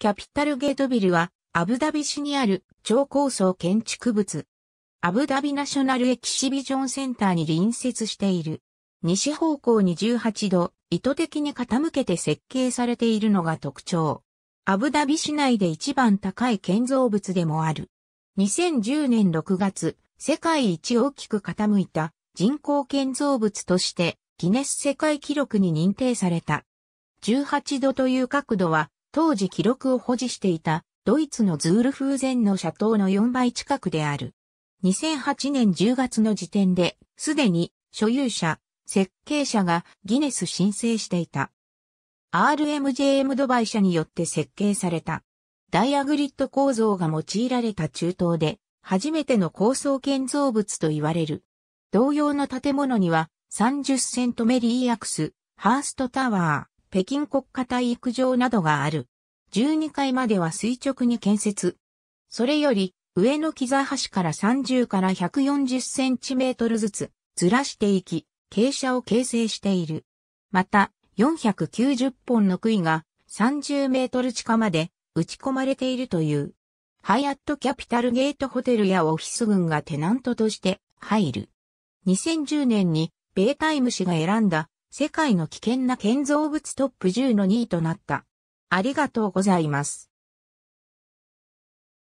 キャピタルゲートビルは、アブダビ市にある超高層建築物。アブダビナショナルエキシビジョンセンターに隣接している。西方向に18度、意図的に傾けて設計されているのが特徴。アブダビ市内で一番高い建造物でもある。2010年6月、世界一大きく傾いた人工建造物としてギネス世界記録に認定された。18度という角度は当時記録を保持していたドイツのズール風前の斜塔の4倍近くである。2008年10月の時点で、すでに所有者、設計者がギネス申請していた。RMJM ドバイ社によって設計された。ダイアグリッド構造が用いられた中東で、初めての高層建造物と言われる。同様の建物には、30セントメリーアクス、ハーストタワー、北京国家体育場などがある。12階までは垂直に建設。それより、上の木座橋から30から140センチメートルずつ、ずらしていき、傾斜を形成している。また、490本の杭が30メートル地下まで打ち込まれているという。ハイアットキャピタルゲートホテルやオフィス群がテナントとして入る。2010年に米タイム氏が選んだ世界の危険な建造物トップ10の2位となった。ありがとうございます。